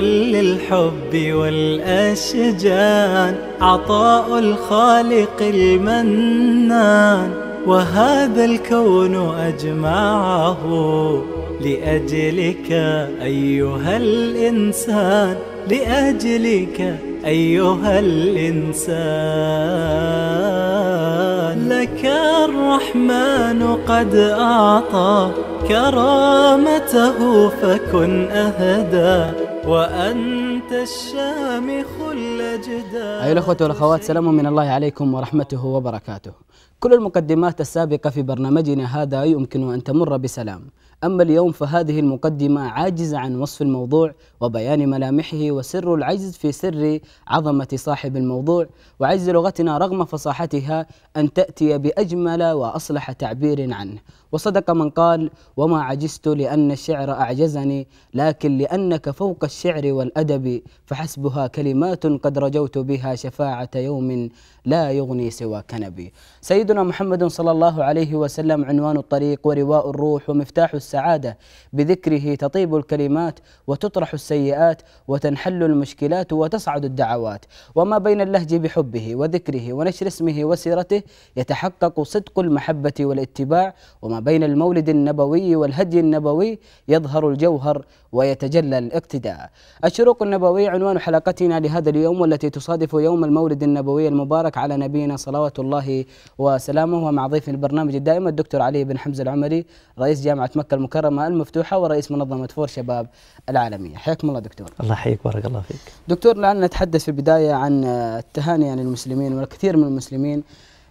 كل الحب والأشجان عطاء الخالق المنان وهذا الكون أجمعه لأجلك أيها الإنسان لأجلك أيها الإنسان لك الرحمن قد أعطى كرامته فكن أهدى وأنت الشامخ الأجداد أيها الأخوة والأخوات سلام من الله عليكم ورحمته وبركاته كل المقدمات السابقة في برنامجنا هذا يمكن أن تمر بسلام أما اليوم فهذه المقدمة عاجزة عن وصف الموضوع وبيان ملامحه وسر العجز في سر عظمة صاحب الموضوع وعجز لغتنا رغم فصاحتها أن تأتي بأجمل وأصلح تعبير عنه وصدق من قال وما عجزت لأن الشعر أعجزني لكن لأنك فوق الشعر والأدب فحسبها كلمات قد رجوت بها شفاعة يوم لا يغني سوى كنبي سيدنا محمد صلى الله عليه وسلم عنوان الطريق ورواء الروح ومفتاح السعادة بذكره تطيب الكلمات وتطرح السيئات وتنحل المشكلات وتصعد الدعوات وما بين اللهج بحبه وذكره ونشر اسمه وسيرته يتحقق صدق المحبة والاتباع وما بين المولد النبوي والهدي النبوي يظهر الجوهر ويتجلى الاقتداء الشروق النبوي عنوان حلقتنا لهذا اليوم والتي تصادف يوم المولد النبوي المبارك وبارك على نبينا صلوات الله وسلامه ومع ضيف البرنامج الدائم الدكتور علي بن حمزه العمري رئيس جامعه مكه المكرمه المفتوحه ورئيس منظمه فور شباب العالميه حياكم الله دكتور الله يحييك بارك الله فيك دكتور لعلنا نتحدث في البدايه عن التهاني عن يعني المسلمين والكثير من المسلمين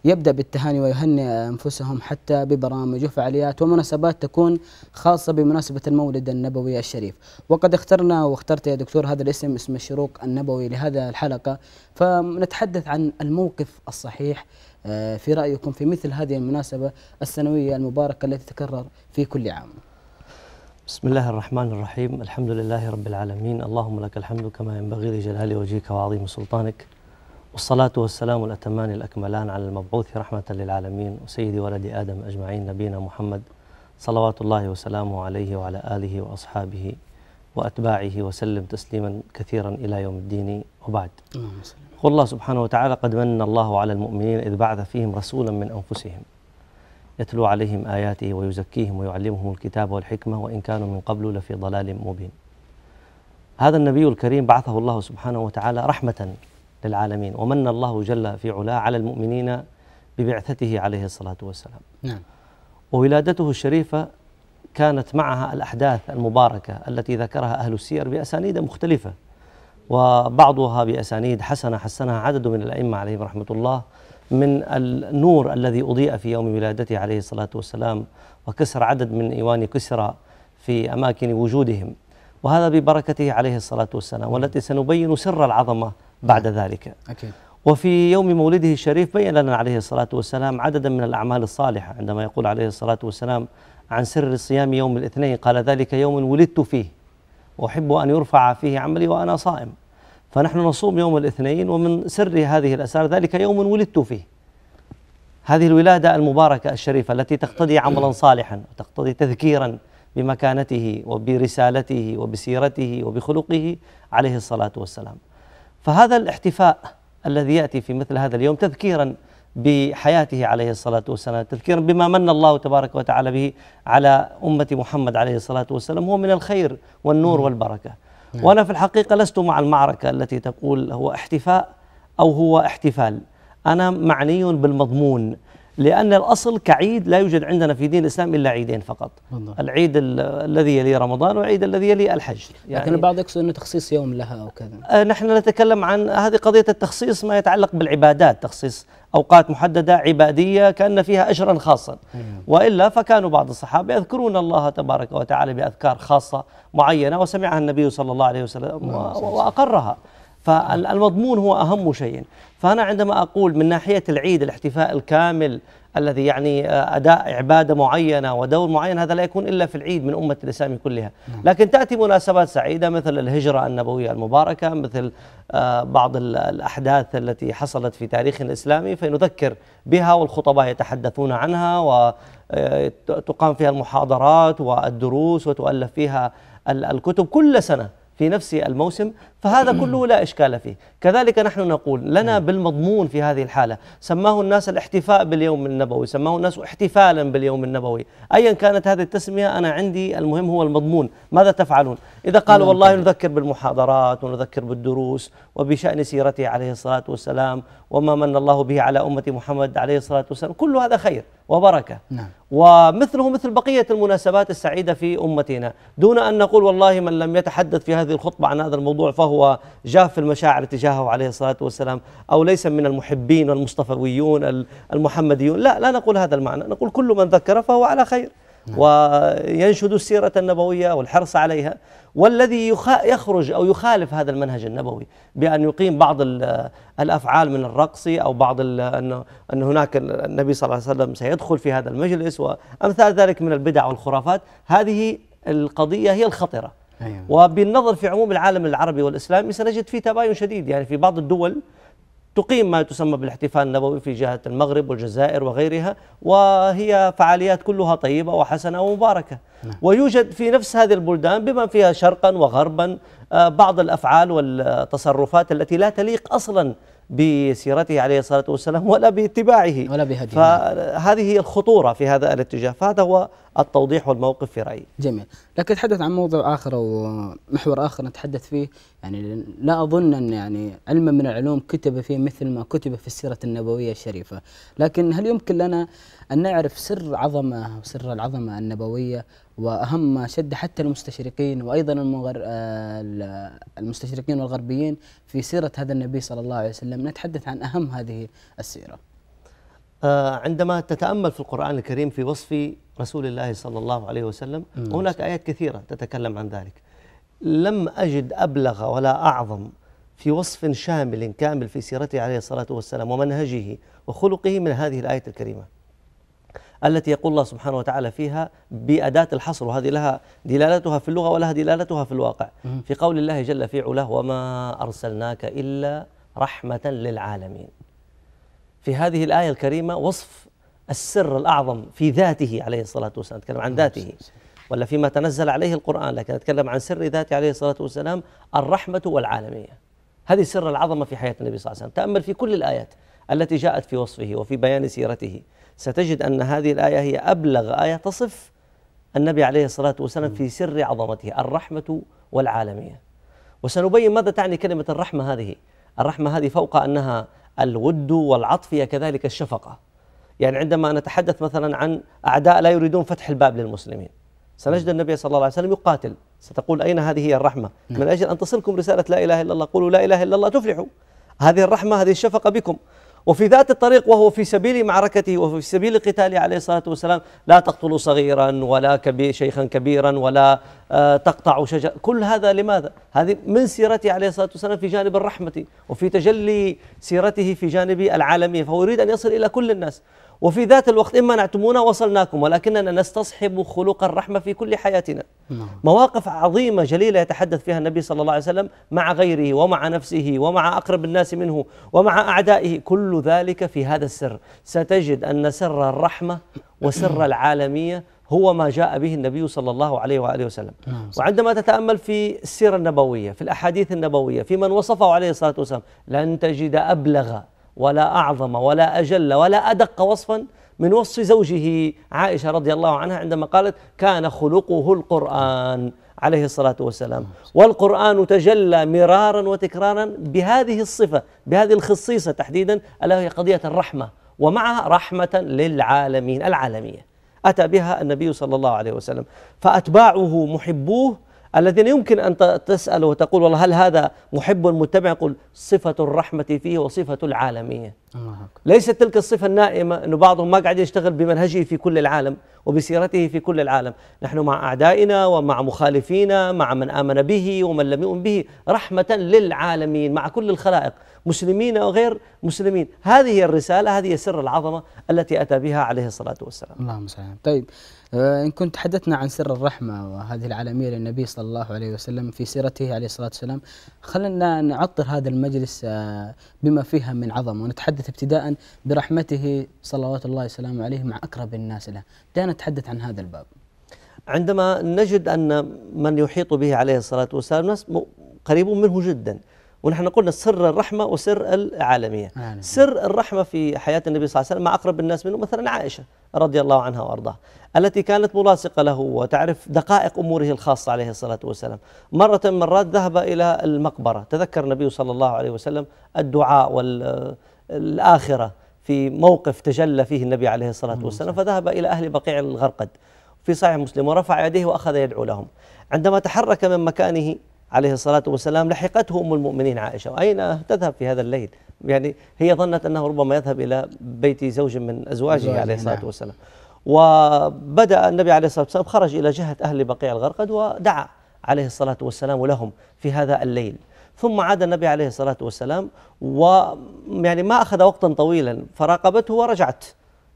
يبدأ بالتهاني ويهنئ أنفسهم حتى ببرامج وفعاليات ومناسبات تكون خاصة بمناسبة المولد النبوي الشريف وقد اخترنا واخترت يا دكتور هذا الاسم اسم الشروق النبوي لهذا الحلقة فنتحدث عن الموقف الصحيح آه، في رأيكم في مثل هذه المناسبة السنوية المباركة التي تتكرر في كل عام بسم الله الرحمن الرحيم الحمد لله رب العالمين اللهم لك الحمد كما ينبغي لجلال وجهك وعظيم سلطانك والصلاة والسلام الأتمان الأكملان على المبعوث رحمة للعالمين وسيد ولد آدم أجمعين نبينا محمد صلوات الله وسلامه عليه وعلى آله وأصحابه وأتباعه وسلم تسليما كثيرا إلى يوم الدين وبعد قل الله سبحانه وتعالى قد من الله على المؤمنين إذ بعث فيهم رسولا من أنفسهم يتلو عليهم آياته ويزكيهم ويعلمهم الكتاب والحكمة وإن كانوا من قبل لفي ضلال مبين هذا النبي الكريم بعثه الله سبحانه وتعالى رحمة للعالمين ومن الله جل في علاه على المؤمنين ببعثته عليه الصلاة والسلام نعم وولادته الشريفة كانت معها الأحداث المباركة التي ذكرها أهل السير بأسانيد مختلفة وبعضها بأسانيد حسنة حسنها عدد من الأئمة عليهم رحمة الله من النور الذي أضيء في يوم ولادته عليه الصلاة والسلام وكسر عدد من إيوان كسرى في أماكن وجودهم وهذا ببركته عليه الصلاة والسلام والتي سنبين سر العظمة بعد ذلك أكيد وفي يوم مولده الشريف بين لنا عليه الصلاة والسلام عددا من الأعمال الصالحة عندما يقول عليه الصلاة والسلام عن سر صيام يوم الاثنين قال ذلك يوم ولدت فيه أحب أن يرفع فيه عملي وأنا صائم فنحن نصوم يوم الاثنين ومن سر هذه الأسرار ذلك يوم ولدت فيه هذه الولادة المباركة الشريفة التي تقتضي عملا صالحا وتقتضي تذكيرا بمكانته وبرسالته وبسيرته وبخلقه عليه الصلاة والسلام فهذا الاحتفاء الذي ياتي في مثل هذا اليوم تذكيرا بحياته عليه الصلاة والسلام تذكيرا بما من الله تبارك وتعالى به على أمة محمد عليه الصلاة والسلام هو من الخير والنور والبركة وأنا في الحقيقة لست مع المعركة التي تقول هو احتفاء أو هو احتفال أنا معني بالمضمون لأن الأصل كعيد لا يوجد عندنا في دين الإسلام إلا عيدين فقط بالله. العيد الذي يلي رمضان والعيد الذي يلي الحج يعني لكن البعض يقصد أنه تخصيص يوم لها أو كذا آه نحن نتكلم عن هذه قضية التخصيص ما يتعلق بالعبادات تخصيص أوقات محددة عبادية كأن فيها أجرا خاصا وإلا فكانوا بعض الصحابة يذكرون الله تبارك وتعالى بأذكار خاصة معينة وسمعها النبي صلى الله عليه وسلم نعم، وأقرها فالمضمون هو أهم شيء فأنا عندما أقول من ناحية العيد الاحتفاء الكامل الذي يعني آه، أداء عبادة معينة ودور معين هذا لا يكون إلا في العيد من أمة الإسلام كلها نعم. لكن تأتي مناسبات سعيدة مثل الهجرة النبوية المباركة مثل آه، بعض الأحداث التي حصلت في تاريخ الإسلامي فنذكر بها والخطباء يتحدثون عنها وتقام آه، فيها المحاضرات والدروس وتؤلف فيها الكتب كل سنة في نفس الموسم فهذا كله لا إشكال فيه كذلك نحن نقول لنا بالمضمون في هذه الحالة سماه الناس الاحتفاء باليوم النبوي سماه الناس احتفالا باليوم النبوي أيا كانت هذه التسمية أنا عندي المهم هو المضمون ماذا تفعلون إذا قالوا والله نذكر بالمحاضرات ونذكر بالدروس وبشأن سيرته عليه الصلاة والسلام وما من الله به على أمة محمد عليه الصلاة والسلام كل هذا خير وبركة نعم. ومثله مثل بقية المناسبات السعيدة في أمتنا دون أن نقول والله من لم يتحدث في هذه الخطبة عن هذا الموضوع فهو وهو جاف المشاعر تجاهه عليه الصلاة والسلام أو ليس من المحبين والمصطفويون المحمديون لا لا نقول هذا المعنى نقول كل من ذكر فهو على خير نعم. وينشد السيرة النبوية والحرص عليها والذي يخرج أو يخالف هذا المنهج النبوي بأن يقيم بعض الأفعال من الرقص أو بعض أن أن هناك النبي صلى الله عليه وسلم سيدخل في هذا المجلس وأمثال ذلك من البدع والخرافات هذه القضية هي الخطرة أيوة. وبالنظر في عموم العالم العربي والإسلامي سنجد في تباين شديد يعني في بعض الدول تقيم ما تسمى بالاحتفال النبوي في جهة المغرب والجزائر وغيرها وهي فعاليات كلها طيبة وحسنة ومباركة نعم. ويوجد في نفس هذه البلدان بما فيها شرقا وغربا آه، بعض الأفعال والتصرفات التي لا تليق أصلا بسيرته عليه الصلاة والسلام ولا باتباعه ولا بهديه فهذه هي الخطورة في هذا الاتجاه فهذا هو التوضيح والموقف في رأيي جميل لكن نتحدث عن موضوع آخر أو محور آخر نتحدث فيه يعني لا أظن أن يعني علم من العلوم كتب فيه مثل ما كتب في السيرة النبوية الشريفة لكن هل يمكن لنا أن نعرف سر عظمة وسر العظمة النبوية وأهم ما شد حتى المستشرقين وأيضا المغر... آه، المستشرقين والغربيين في سيرة هذا النبي صلى الله عليه وسلم نتحدث عن أهم هذه السيرة آه، عندما تتأمل في القرآن الكريم في وصف رسول الله صلى الله عليه وسلم هناك آيات كثيرة تتكلم عن ذلك لم أجد أبلغ ولا أعظم في وصف شامل كامل في سيرته عليه الصلاة والسلام ومنهجه وخلقه من هذه الآية الكريمة التي يقول الله سبحانه وتعالى فيها بأداة الحصر وهذه لها دلالتها في اللغة ولها دلالتها في الواقع في قول الله جل في علاه وما أرسلناك إلا رحمة للعالمين في هذه الآية الكريمة وصف السر الأعظم في ذاته عليه الصلاة والسلام نتكلم عن نعم، ذاته ولا فيما تنزل عليه القرآن لكن نتكلم عن سر ذاته عليه الصلاة والسلام الرحمة والعالمية هذه السر العظمة في حياة النبي صلى الله عليه وسلم تأمل في كل الآيات التي جاءت في وصفه وفي بيان سيرته ستجد أن هذه الآية هي أبلغ آية تصف النبي عليه الصلاة والسلام في سر عظمته الرحمة والعالمية وسنبين ماذا تعني كلمة الرحمة هذه الرحمة هذه فوق أنها الود والعطف هي كذلك الشفقة يعني عندما نتحدث مثلا عن أعداء لا يريدون فتح الباب للمسلمين سنجد النبي صلى الله عليه وسلم يقاتل ستقول أين هذه هي الرحمة نعم. من أجل أن تصلكم رسالة لا إله إلا الله قولوا لا إله إلا الله تفلحوا هذه الرحمة هذه الشفقة بكم وفي ذات الطريق وهو في سبيل معركته وفي سبيل قتاله عليه الصلاة والسلام لا تقتلوا صغيرا ولا كبير شيخا كبيرا ولا آه، تقطع شجر كل هذا لماذا؟ هذه من سيرته عليه الصلاة والسلام في جانب الرحمة وفي تجلي سيرته في جانب العالمية فهو يريد أن يصل إلى كل الناس وفي ذات الوقت إما نعتمونا وصلناكم ولكننا نستصحب خلق الرحمة في كل حياتنا نعم. مواقف عظيمة جليلة يتحدث فيها النبي صلى الله عليه وسلم مع غيره ومع نفسه ومع أقرب الناس منه ومع أعدائه كل ذلك في هذا السر ستجد أن سر الرحمة وسر العالمية هو ما جاء به النبي صلى الله عليه وآله وسلم نعم، وعندما تتأمل في السيرة النبوية في الأحاديث النبوية في من وصفه عليه الصلاة والسلام لن تجد أبلغ ولا أعظم ولا أجل ولا أدق وصفا من وصف زوجه عائشة رضي الله عنها عندما قالت كان خلقه القرآن عليه الصلاة والسلام والقرآن تجلى مرارا وتكرارا بهذه الصفة بهذه الخصيصة تحديدا ألا وهي قضية الرحمة ومعها رحمة للعالمين العالمية أتى بها النبي صلى الله عليه وسلم فأتباعه محبوه الذين يمكن أن تسأل وتقول والله هل هذا محب متبع قل صفة الرحمة فيه وصفة العالمية آه. ليست تلك الصفة النائمة أن بعضهم ما قاعد يشتغل بمنهجه في كل العالم وبسيرته في كل العالم نحن مع أعدائنا ومع مخالفينا مع من آمن به ومن لم يؤمن به رحمة للعالمين مع كل الخلائق مسلمين وغير مسلمين هذه الرسالة هذه سر العظمة التي أتى بها عليه الصلاة والسلام اللهم صل طيب آه، إن كنت تحدثنا عن سر الرحمة وهذه العالمية للنبي صلى الله عليه وسلم في سيرته عليه الصلاة والسلام خلنا نعطر هذا المجلس آه، بما فيها من عظمة ونتحدث ابتداء برحمته صلوات الله وسلامه عليه مع أقرب الناس له نتحدث عن هذا الباب عندما نجد أن من يحيط به عليه الصلاة والسلام ناس قريبون منه جدا ونحن قلنا سر الرحمة وسر العالمية يعني. سر الرحمة في حياة النبي صلى الله عليه وسلم مع أقرب الناس منه مثلا عائشة رضي الله عنها وأرضاه التي كانت ملاصقة له وتعرف دقائق أموره الخاصة عليه الصلاة والسلام مرة من المرات ذهب إلى المقبرة تذكر النبي صلى الله عليه وسلم الدعاء والآخرة في موقف تجلى فيه النبي عليه الصلاة نعم، والسلام فذهب إلى أهل بقيع الغرقد في صحيح مسلم ورفع يديه وأخذ يدعو لهم عندما تحرك من مكانه عليه الصلاة والسلام لحقته أم المؤمنين عائشة أين تذهب في هذا الليل يعني هي ظنت أنه ربما يذهب إلى بيت زوج من أزواجه عليه الصلاة نعم. والسلام وبدأ النبي عليه الصلاة والسلام خرج إلى جهة أهل بقيع الغرقد ودعا عليه الصلاة والسلام لهم في هذا الليل ثم عاد النبي عليه الصلاة والسلام ويعني ما أخذ وقتا طويلا فراقبته ورجعت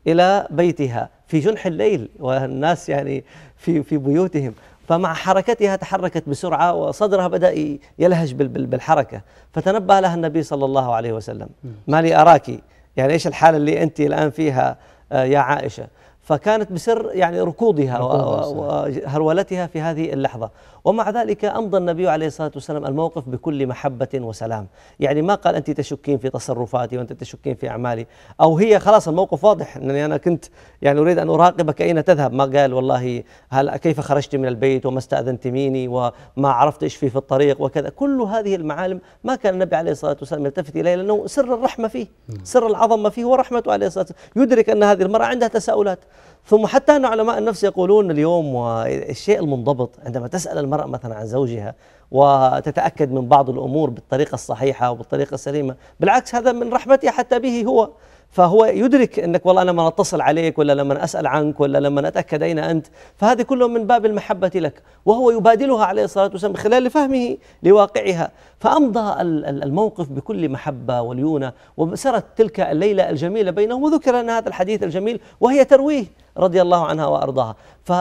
إلى بيتها في جنح الليل والناس يعني في في بيوتهم فمع حركتها تحركت بسرعة وصدرها بدأ يلهج بالحركة فتنبه لها النبي صلى الله عليه وسلم ما لي أراك يعني إيش الحالة اللي أنت الآن فيها آه، يا عائشة فكانت بسر يعني ركودها وهرولتها في هذه اللحظة ومع ذلك أمضى النبي عليه الصلاة والسلام الموقف بكل محبة وسلام يعني ما قال أنت تشكين في تصرفاتي وأنت تشكين في أعمالي أو هي خلاص الموقف واضح أنني أنا كنت يعني أريد أن أراقبك أين تذهب ما قال والله هل كيف خرجت من البيت وما استأذنت ميني وما عرفت إيش في في الطريق وكذا كل هذه المعالم ما كان النبي عليه الصلاة والسلام يلتفت إليه لأنه سر الرحمة فيه نعم. سر العظمة فيه ورحمته عليه الصلاة والسلام يدرك أن هذه المرأة عندها تساؤلات ثم حتى أن علماء النفس يقولون اليوم والشيء المنضبط عندما تسأل المرأة مثلا عن زوجها وتتأكد من بعض الأمور بالطريقة الصحيحة وبالطريقة السليمة بالعكس هذا من رحمتها حتى به هو فهو يدرك انك والله لما اتصل عليك ولا لما اسال عنك ولا لما اتاكد اين انت فهذه كلهم من باب المحبه لك وهو يبادلها عليه الصلاه والسلام خلال فهمه لواقعها فامضى الموقف بكل محبه وليونه وسرت تلك الليله الجميله بينهم وذكر لنا هذا الحديث الجميل وهي ترويه رضي الله عنها وارضاها ف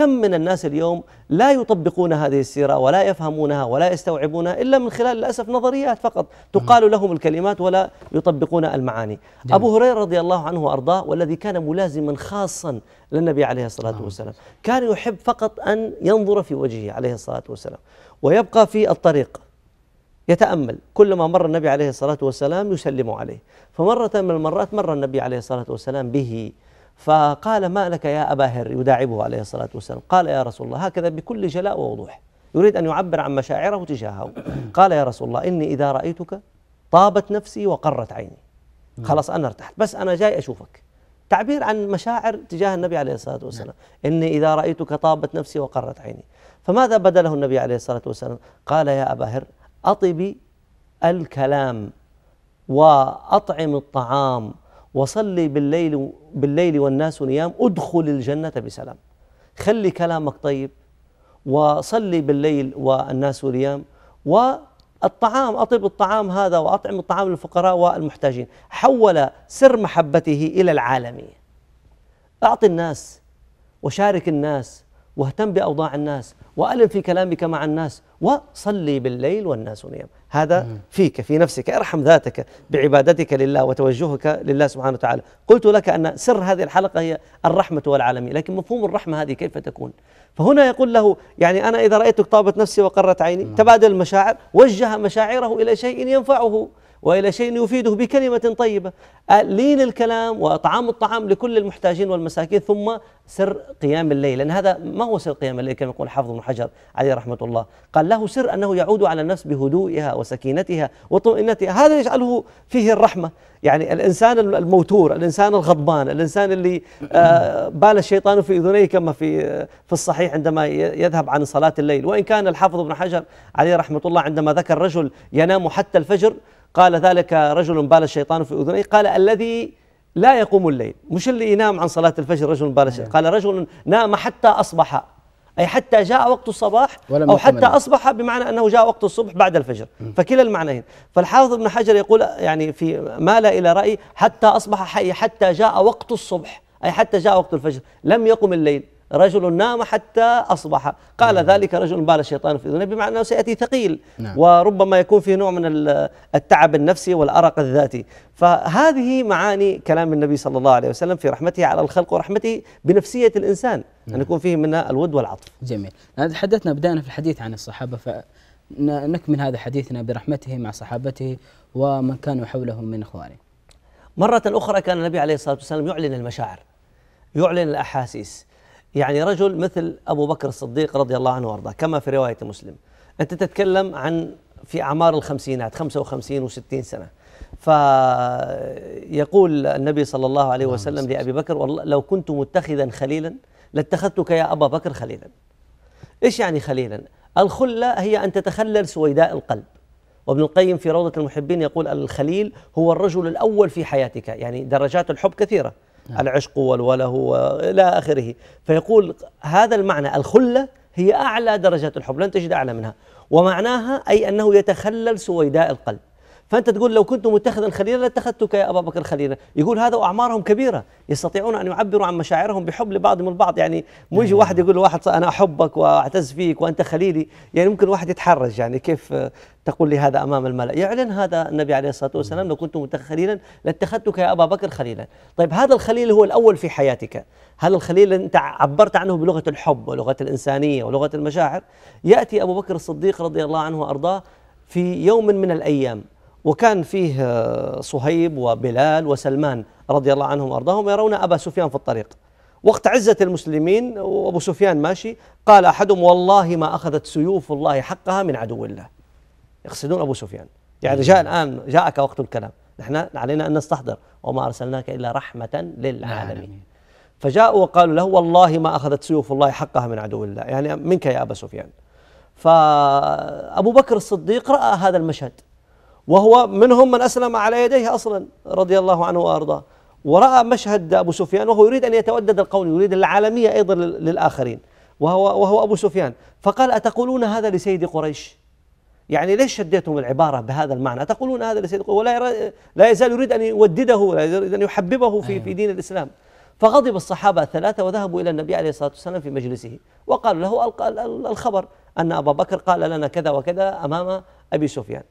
كم من الناس اليوم لا يطبقون هذه السيرة ولا يفهمونها ولا يستوعبونها إلا من خلال للأسف نظريات فقط تقال لهم الكلمات ولا يطبقون المعاني جميل. أبو هريرة رضي الله عنه وأرضاه والذي كان ملازما خاصا للنبي عليه الصلاة نعم. والسلام كان يحب فقط أن ينظر في وجهه عليه الصلاة والسلام ويبقى في الطريق يتأمل كلما مر النبي عليه الصلاة والسلام يسلم عليه فمرة من المرات مر النبي عليه الصلاة والسلام به فقال ما لك يا أبا هر يداعبه عليه الصلاة والسلام قال يا رسول الله هكذا بكل جلاء ووضوح يريد أن يعبر عن مشاعره تجاهه قال يا رسول الله إني إذا رأيتك طابت نفسي وقرت عيني خلاص أنا ارتحت بس أنا جاي أشوفك تعبير عن مشاعر تجاه النبي عليه الصلاة والسلام إني إذا رأيتك طابت نفسي وقرت عيني فماذا بدله النبي عليه الصلاة والسلام قال يا أبا هر أطبي الكلام وأطعم الطعام وصلي بالليل بالليل والناس نيام ادخل الجنة بسلام خلي كلامك طيب وصلي بالليل والناس نيام والطعام أطب الطعام هذا وأطعم الطعام للفقراء والمحتاجين حول سر محبته إلى العالمية أعطي الناس وشارك الناس واهتم باوضاع الناس والم في كلامك مع الناس وصلي بالليل والناس نيام هذا فيك في نفسك ارحم ذاتك بعبادتك لله وتوجهك لله سبحانه وتعالى قلت لك ان سر هذه الحلقه هي الرحمه والعالمين لكن مفهوم الرحمه هذه كيف تكون فهنا يقول له يعني انا اذا رايتك طابت نفسي وقرت عيني نعم. تبادل المشاعر وجه مشاعره الى شيء ينفعه وإلى شيء يفيده بكلمة طيبة لين الكلام وأطعام الطعام لكل المحتاجين والمساكين ثم سر قيام الليل لأن هذا ما هو سر قيام الليل كما يقول حافظ بن حجر عليه رحمة الله قال له سر أنه يعود على النفس بهدوئها وسكينتها وطمئنتها هذا يجعله فيه الرحمة يعني الإنسان الموتور الإنسان الغضبان الإنسان اللي آه، بال الشيطان في أذنيه كما في آه، في الصحيح عندما يذهب عن صلاة الليل وإن كان الحافظ بن حجر عليه رحمة الله عندما ذكر رجل ينام حتى الفجر قال ذلك رجل بال الشيطان في أذنيه قال الذي لا يقوم الليل مش اللي ينام عن صلاة الفجر رجل بال الشيطان أيوه. قال رجل نام حتى أصبح أي حتى جاء وقت الصباح أو حتى أصبح بمعنى أنه جاء وقت الصبح بعد الفجر فكلا المعنيين فالحافظ ابن حجر يقول يعني في مال إلى رأي حتى أصبح حي حتى جاء وقت الصبح أي حتى جاء وقت الفجر لم يقم الليل رجل نام حتى أصبح قال نعم. ذلك رجل بال الشيطان في ذنبه بمعنى أنه سيأتي ثقيل نعم. وربما يكون فيه نوع من التعب النفسي والأرق الذاتي فهذه معاني كلام النبي صلى الله عليه وسلم في رحمته على الخلق ورحمته بنفسية الإنسان نعم. أن يكون فيه منها الود والعطف جميل تحدثنا بدأنا في الحديث عن الصحابة ف نكمل هذا حديثنا برحمته مع صحابته ومن كانوا حوله من اخوانه. مرة أخرى كان النبي عليه الصلاة والسلام يعلن المشاعر يعلن الأحاسيس يعني رجل مثل أبو بكر الصديق رضي الله عنه وأرضاه كما في رواية مسلم أنت تتكلم عن في أعمار الخمسينات 55 و60 سنة فيقول النبي صلى الله عليه وسلم لأبي بكر والله لو كنت متخذا خليلا لاتخذتك يا أبا بكر خليلا إيش يعني خليلا الخلة هي أن تتخلل سويداء القلب وابن القيم في روضة المحبين يقول الخليل هو الرجل الأول في حياتك يعني درجات الحب كثيرة نعم. العشق والوله الى اخره فيقول هذا المعنى الخله هي اعلى درجات الحب لن تجد اعلى منها ومعناها اي انه يتخلل سويداء القلب فانت تقول لو كنت متخذا خليلا لاتخذتك يا ابا بكر خليلا، يقول هذا واعمارهم كبيره يستطيعون ان يعبروا عن مشاعرهم بحب لبعضهم البعض، يعني مو يجي واحد يقول لواحد انا احبك واعتز فيك وانت خليلي، يعني ممكن واحد يتحرج يعني كيف تقول لي هذا امام الملأ، يعلن هذا النبي عليه الصلاه والسلام لو كنت متخذا خليلا لاتخذتك يا ابا بكر خليلا، طيب هذا الخليل هو الاول في حياتك، هذا الخليل انت عبرت عنه بلغه الحب ولغه الانسانيه ولغه المشاعر، ياتي ابو بكر الصديق رضي الله عنه وارضاه في يوم من الايام وكان فيه آه، صهيب وبلال وسلمان رضي الله عنهم وارضاهم يرون ابا سفيان في الطريق وقت عزة المسلمين وابو سفيان ماشي قال احدهم والله ما اخذت سيوف الله حقها من عدو الله يقصدون ابو سفيان يعني جاء الان جاءك وقت الكلام نحن علينا ان نستحضر وما ارسلناك الا رحمه للعالمين فجاءوا وقالوا له والله ما اخذت سيوف الله حقها من عدو الله يعني منك يا ابا سفيان فابو بكر الصديق راى هذا المشهد وهو منهم من أسلم على يديه أصلا رضي الله عنه وأرضاه ورأى مشهد أبو سفيان وهو يريد أن يتودد القول يريد العالمية أيضا للآخرين وهو, وهو أبو سفيان فقال أتقولون هذا لسيد قريش يعني ليش شديتم العبارة بهذا المعنى أتقولون هذا لسيد قريش ولا لا يزال يريد أن يودده لا يريد أن يحببه في, أيوه. في دين الإسلام فغضب الصحابة الثلاثة وذهبوا إلى النبي عليه الصلاة والسلام في مجلسه وقالوا له الخبر أن أبا بكر قال لنا كذا وكذا أمام أبي سفيان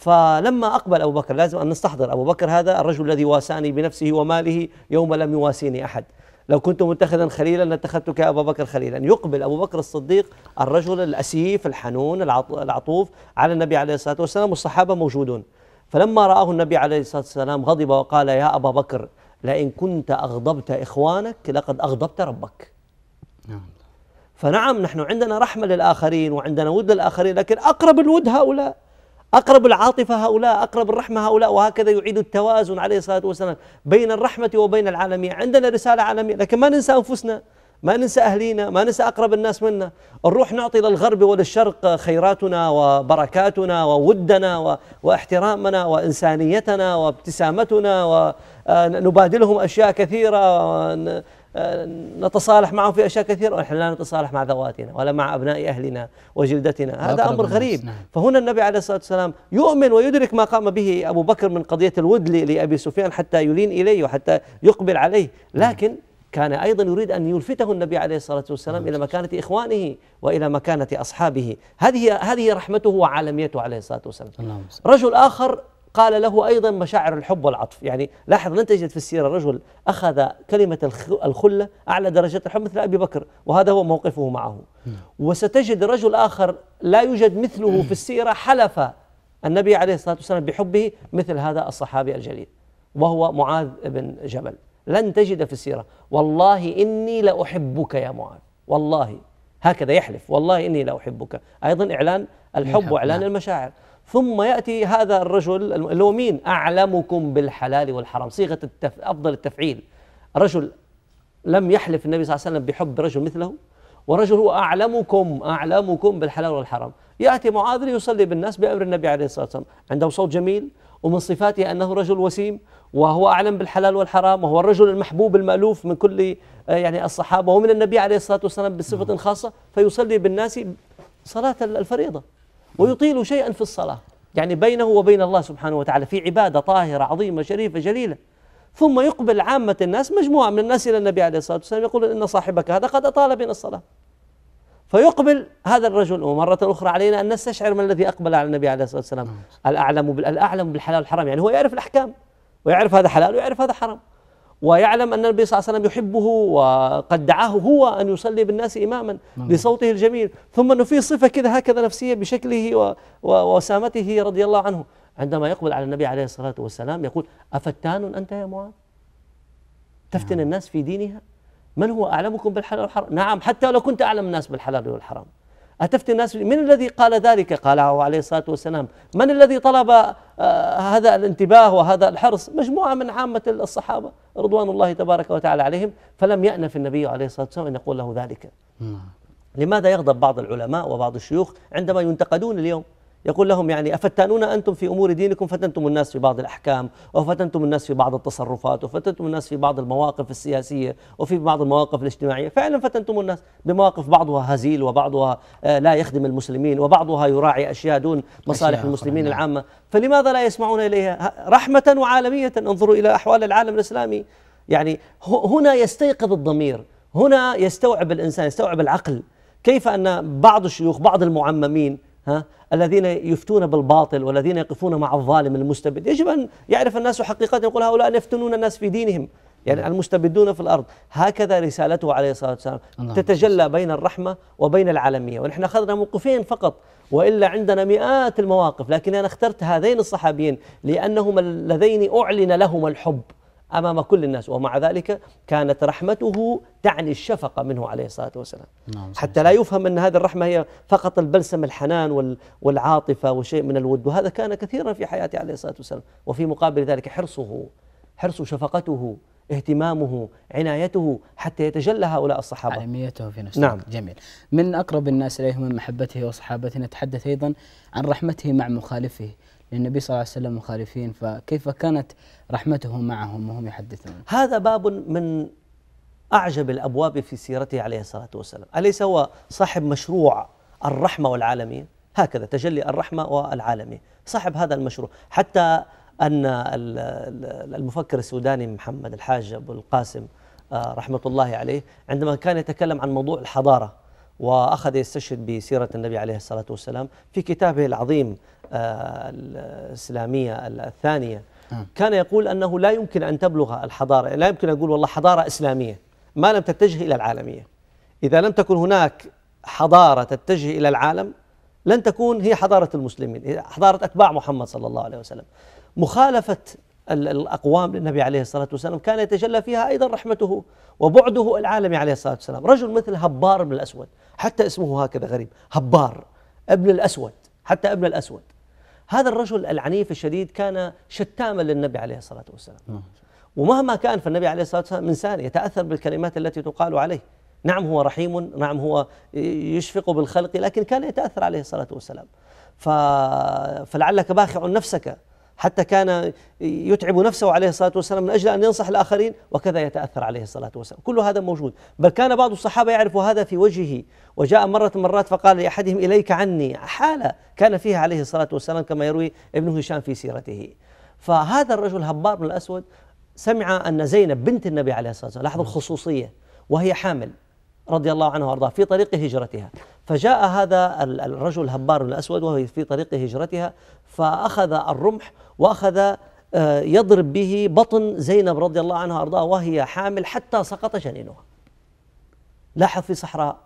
فلما أقبل أبو بكر لازم أن نستحضر أبو بكر هذا الرجل الذي واساني بنفسه وماله يوم لم يواسيني أحد لو كنت متخذا خليلا لاتخذتك أبا بكر خليلا يقبل أبو بكر الصديق الرجل الأسيف الحنون العطوف على النبي عليه الصلاة والسلام والصحابة موجودون فلما رآه النبي عليه الصلاة والسلام غضب وقال يا أبا بكر لئن كنت أغضبت إخوانك لقد أغضبت ربك نعم. فنعم نحن عندنا رحمة للآخرين وعندنا ود للآخرين لكن أقرب الود هؤلاء أقرب العاطفة هؤلاء أقرب الرحمة هؤلاء وهكذا يعيد التوازن عليه الصلاة والسلام بين الرحمة وبين العالمية عندنا رسالة عالمية لكن ما ننسى أنفسنا ما ننسى أهلينا ما ننسى أقرب الناس منا نروح نعطي للغرب وللشرق خيراتنا وبركاتنا وودنا و... واحترامنا وإنسانيتنا وابتسامتنا ونبادلهم آه، أشياء كثيرة نتصالح معهم في اشياء كثيره ونحن لا نتصالح مع ذواتنا ولا مع ابناء اهلنا وجلدتنا هذا امر غريب نعم. فهنا النبي عليه الصلاه والسلام يؤمن ويدرك ما قام به ابو بكر من قضيه الود لابي سفيان حتى يلين اليه وحتى يقبل عليه لكن كان ايضا يريد ان يلفته النبي عليه الصلاه والسلام الى مكانه اخوانه والى مكانه اصحابه هذه هذه رحمته وعالميته عليه الصلاه والسلام رجل اخر قال له أيضا مشاعر الحب والعطف يعني لاحظ لن تجد في السيرة رجل أخذ كلمة الخلة أعلى درجات الحب مثل أبي بكر وهذا هو موقفه معه وستجد رجل آخر لا يوجد مثله في السيرة حلف النبي عليه الصلاة والسلام بحبه مثل هذا الصحابي الجليل وهو معاذ بن جبل لن تجد في السيرة والله إني لأحبك يا معاذ والله هكذا يحلف والله إني لأحبك أيضا إعلان الحب نعم، وإعلان نعم. المشاعر ثم ياتي هذا الرجل اللي هو مين؟ اعلمكم بالحلال والحرام، صيغه التف... افضل التفعيل. رجل لم يحلف النبي صلى الله عليه وسلم بحب رجل مثله ورجل هو اعلمكم اعلمكم بالحلال والحرام، ياتي معاذ ليصلي بالناس بامر النبي عليه الصلاه والسلام، عنده صوت جميل ومن صفاته انه رجل وسيم وهو اعلم بالحلال والحرام وهو الرجل المحبوب المالوف من كل آه، يعني الصحابه ومن النبي عليه الصلاه والسلام بصفه نعم. خاصه فيصلي بالناس صلاه الفريضه. ويطيل شيئا في الصلاة يعني بينه وبين الله سبحانه وتعالى في عبادة طاهرة عظيمة شريفة جليلة ثم يقبل عامة الناس مجموعة من الناس إلى النبي عليه الصلاة والسلام يقول إن صاحبك هذا قد أطال بين الصلاة فيقبل هذا الرجل ومرة أخرى علينا أن نستشعر من الذي أقبل على النبي عليه الصلاة والسلام نعم. الأعلم الأعلم بالحلال والحرام يعني هو يعرف الأحكام ويعرف هذا حلال ويعرف هذا حرام ويعلم أن النبي صلى الله عليه وسلم يحبه وقد دعاه هو أن يصلي بالناس إماما لصوته نعم. الجميل ثم أنه في صفة كذا هكذا نفسية بشكله ووسامته رضي الله عنه عندما يقبل على النبي عليه الصلاة والسلام يقول أفتان أنت يا معاذ تفتن نعم. الناس في دينها من هو أعلمكم بالحلال والحرام نعم حتى لو كنت أعلم الناس بالحلال والحرام أتفتي الناس من الذي قال ذلك قال عليه الصلاة والسلام من الذي طلب آه، هذا الانتباه وهذا الحرص مجموعة من عامة الصحابة رضوان الله تبارك وتعالى عليهم فلم يأنف النبي عليه الصلاة والسلام أن يقول له ذلك نعم. لماذا يغضب بعض العلماء وبعض الشيوخ عندما ينتقدون اليوم يقول لهم يعني أفتانون أنتم في أمور دينكم فتنتم الناس في بعض الأحكام وفتنتم الناس في بعض التصرفات وفتنتم الناس في بعض المواقف السياسية وفي بعض المواقف الاجتماعية فعلا فتنتم الناس بمواقف بعضها هزيل وبعضها آه، لا يخدم المسلمين وبعضها يراعي أشياء دون مصالح المسلمين نعم. العامة فلماذا لا يسمعون إليها رحمة وعالمية انظروا إلى أحوال العالم الإسلامي يعني هنا يستيقظ الضمير هنا يستوعب الإنسان يستوعب العقل كيف أن بعض الشيوخ بعض المعممين ها الذين يفتون بالباطل والذين يقفون مع الظالم المستبد يجب أن يعرف الناس حقيقة يقول هؤلاء يفتنون الناس في دينهم يعني نعم. المستبدون في الأرض هكذا رسالته عليه الصلاة والسلام تتجلى بين الرحمة وبين العالمية ونحن أخذنا موقفين فقط وإلا عندنا مئات المواقف لكن أنا اخترت هذين الصحابيين لأنهما اللذين أعلن لهما الحب امام كل الناس ومع ذلك كانت رحمته تعني الشفقه منه عليه الصلاه والسلام نعم حتى لا يفهم ان هذه الرحمه هي فقط البلسم الحنان والعاطفه وشيء من الود وهذا كان كثيرا في حياته عليه الصلاه والسلام وفي مقابل ذلك حرصه حرص شفقته اهتمامه عنايته حتى يتجلى هؤلاء الصحابة أهميته في نفسه نعم جميل من أقرب الناس إليه من محبته وصحابته نتحدث أيضا عن رحمته مع مخالفه للنبي صلى الله عليه وسلم مخالفين فكيف كانت رحمته معهم وهم يحدثون هذا باب من أعجب الأبواب في سيرته عليه الصلاة والسلام أليس هو صاحب مشروع الرحمة والعالمية هكذا تجلي الرحمة والعالمية صاحب هذا المشروع حتى أن المفكر السوداني محمد الحاج أبو القاسم آه، رحمة الله عليه عندما كان يتكلم عن موضوع الحضارة وأخذ يستشهد بسيرة النبي عليه الصلاة والسلام في كتابه العظيم آه، الإسلامية الثانية نعم. كان يقول أنه لا يمكن أن تبلغ الحضارة لا يمكن أن أقول والله حضارة إسلامية ما لم تتجه إلى العالمية إذا لم تكن هناك حضارة تتجه إلى العالم لن تكون هي حضارة المسلمين حضارة أتباع محمد صلى الله عليه وسلم مخالفة الأقوام للنبي عليه الصلاة والسلام كان يتجلى فيها أيضا رحمته وبعده العالمي عليه الصلاة والسلام رجل مثل هبار بن الأسود حتى اسمه هكذا غريب هبار ابن الأسود حتى ابن الأسود هذا الرجل العنيف الشديد كان شتاما للنبي عليه الصلاة والسلام نعم. ومهما كان فالنبي عليه الصلاة والسلام إنسان يتأثر بالكلمات التي تقال عليه نعم هو رحيم نعم هو يشفق بالخلق لكن كان يتأثر عليه الصلاة والسلام فلعلك باخع نفسك حتى كان يتعب نفسه عليه الصلاة والسلام من أجل أن ينصح الآخرين وكذا يتأثر عليه الصلاة والسلام كل هذا موجود بل كان بعض الصحابة يعرف هذا في وجهه وجاء مرة مرات فقال لأحدهم إليك عني حالة كان فيها عليه الصلاة والسلام كما يروي ابن هشام في سيرته فهذا الرجل هبار بن الأسود سمع أن زينب بنت النبي عليه الصلاة والسلام لاحظوا الخصوصية وهي حامل رضي الله عنه وارضاه في طريق هجرتها فجاء هذا الرجل هبار الاسود وهو في طريق هجرتها فاخذ الرمح واخذ آه، يضرب به بطن زينب رضي الله عنها وارضاها وهي حامل حتى سقط جنينها لاحظ في صحراء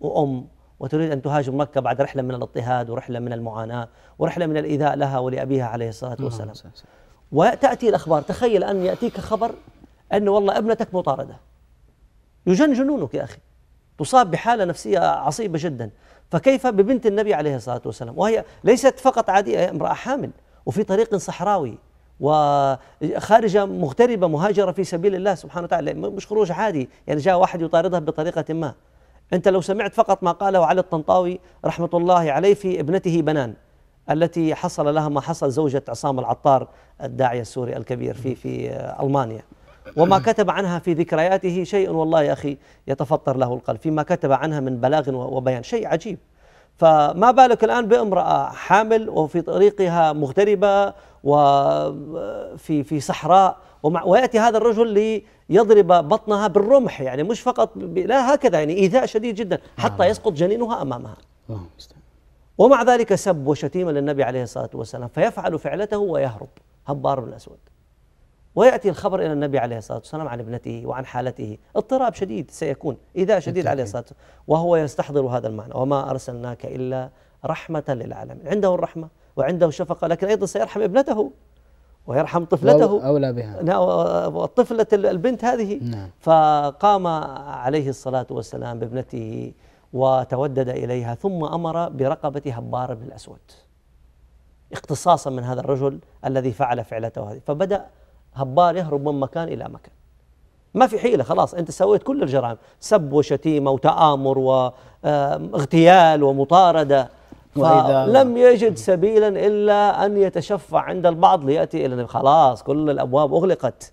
وام وتريد ان تهاجم مكه بعد رحله من الاضطهاد ورحله من المعاناه ورحله من الايذاء لها ولابيها عليه الصلاه نعم، والسلام نعم، نعم. وتاتي الاخبار تخيل ان ياتيك خبر انه والله ابنتك مطارده يجن جنونك يا اخي تصاب بحالة نفسية عصيبة جدا فكيف ببنت النبي عليه الصلاة والسلام وهي ليست فقط عادية امرأة حامل وفي طريق صحراوي وخارجة مغتربة مهاجرة في سبيل الله سبحانه وتعالى مش خروج عادي يعني جاء واحد يطاردها بطريقة ما أنت لو سمعت فقط ما قاله علي الطنطاوي رحمة الله عليه في ابنته بنان التي حصل لها ما حصل زوجة عصام العطار الداعية السوري الكبير في في ألمانيا وما كتب عنها في ذكرياته شيء والله يا أخي يتفطر له القلب فيما كتب عنها من بلاغ وبيان شيء عجيب فما بالك الآن بامرأة حامل وفي طريقها مغتربة وفي في صحراء ومع ويأتي هذا الرجل ليضرب بطنها بالرمح يعني مش فقط لا هكذا يعني إيذاء شديد جدا آه. حتى يسقط جنينها أمامها آه، ومع ذلك سب وشتيمة للنبي عليه الصلاة والسلام فيفعل فعلته ويهرب هبار بن الأسود ويأتي الخبر إلى النبي عليه الصلاة والسلام عن ابنته وعن حالته اضطراب شديد سيكون إيذاء شديد عليه الصلاة والسلام وهو يستحضر هذا المعنى وما أرسلناك إلا رحمة للعالمين عنده الرحمة وعنده الشفقة لكن أيضا سيرحم ابنته ويرحم طفلته أولى بها طفله البنت هذه نعم. فقام عليه الصلاة والسلام بابنته وتودد إليها ثم أمر برقبة هبار بن الأسود اقتصاصا من هذا الرجل الذي فعل فعلته هذه فبدأ هبال يهرب من مكان إلى مكان ما في حيلة خلاص أنت سويت كل الجرائم سب وشتيمة وتآمر واغتيال ومطاردة لم يجد سبيلا إلا أن يتشفع عند البعض ليأتي إلى خلاص كل الأبواب أغلقت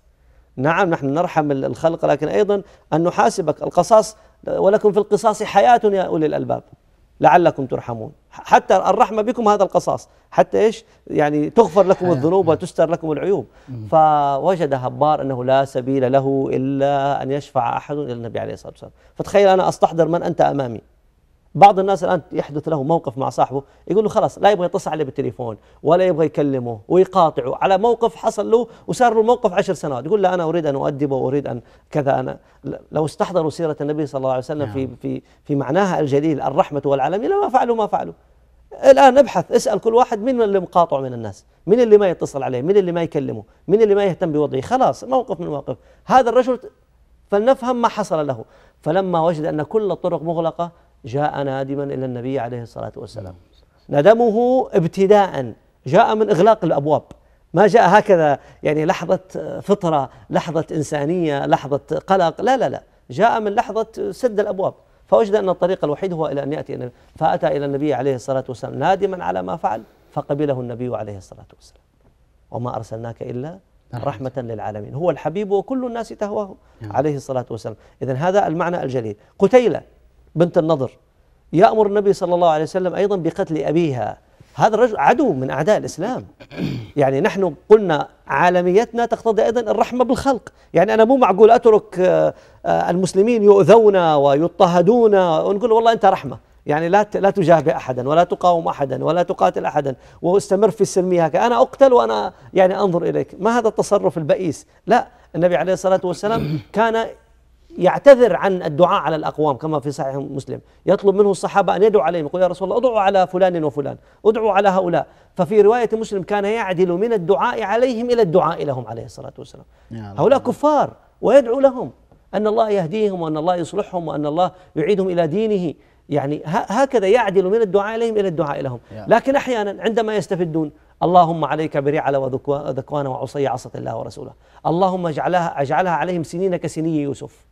نعم نحن نرحم الخلق لكن أيضا أن نحاسبك القصاص ولكم في القصاص حياة يا أولي الألباب لعلكم ترحمون حتى الرحمة بكم هذا القصاص حتى إيش يعني تغفر لكم الذنوب وتستر لكم العيوب فوجد هبار أنه لا سبيل له إلا أن يشفع أحد إلى النبي عليه الصلاة والسلام فتخيل أنا أستحضر من أنت أمامي بعض الناس الان يحدث له موقف مع صاحبه يقول له خلاص لا يبغى يتصل عليه بالتليفون ولا يبغى يكلمه ويقاطعه على موقف حصل له وصار له الموقف عشر سنوات يقول لا انا اريد ان اؤدبه واريد ان كذا انا لو استحضروا سيره النبي صلى الله عليه وسلم في نعم. في في معناها الجليل الرحمه والعالمين لما فعلوا ما فعلوا الان ابحث اسال كل واحد مين اللي مقاطعه من الناس مين اللي ما يتصل عليه مين اللي ما يكلمه مين اللي ما يهتم بوضعه خلاص موقف من المواقف هذا الرجل فلنفهم ما حصل له فلما وجد ان كل الطرق مغلقه جاء نادما إلى النبي عليه الصلاة والسلام ندمه ابتداء جاء من إغلاق الأبواب ما جاء هكذا يعني لحظة فطرة لحظة إنسانية لحظة قلق لا لا لا جاء من لحظة سد الأبواب فوجد أن الطريق الوحيد هو إلى أن يأتي فأتى إلى النبي عليه الصلاة والسلام نادما على ما فعل فقبله النبي عليه الصلاة والسلام وما أرسلناك إلا رحمة للعالمين هو الحبيب وكل الناس تهواه نعم. عليه الصلاة والسلام إذا هذا المعنى الجليل قتيلة بنت النضر يأمر النبي صلى الله عليه وسلم أيضا بقتل أبيها هذا الرجل عدو من أعداء الإسلام يعني نحن قلنا عالميتنا تقتضي أيضا الرحمة بالخلق يعني أنا مو معقول أترك آه، آه، المسلمين يؤذون ويضطهدون ونقول والله أنت رحمة يعني لا لا تجابه احدا ولا تقاوم احدا ولا تقاتل احدا واستمر في السلميه هكذا انا اقتل وانا يعني انظر اليك ما هذا التصرف البئيس لا النبي عليه الصلاه والسلام كان يعتذر عن الدعاء على الأقوام كما في صحيح مسلم يطلب منه الصحابة أن يدعو عليهم يقول يا رسول الله ادعوا على فلان وفلان ادعوا على هؤلاء ففي رواية مسلم كان يعدل من الدعاء عليهم إلى الدعاء لهم عليه الصلاة والسلام هؤلاء كفار ويدعو لهم أن الله يهديهم وأن الله يصلحهم وأن الله يعيدهم إلى دينه يعني هكذا يعدل من الدعاء إليهم إلى الدعاء لهم لكن أحيانا عندما يستفدون اللهم عليك برعل وذكوان وعصي عصت الله ورسوله اللهم اجعلها, اجعلها عليهم سنين كسني يوسف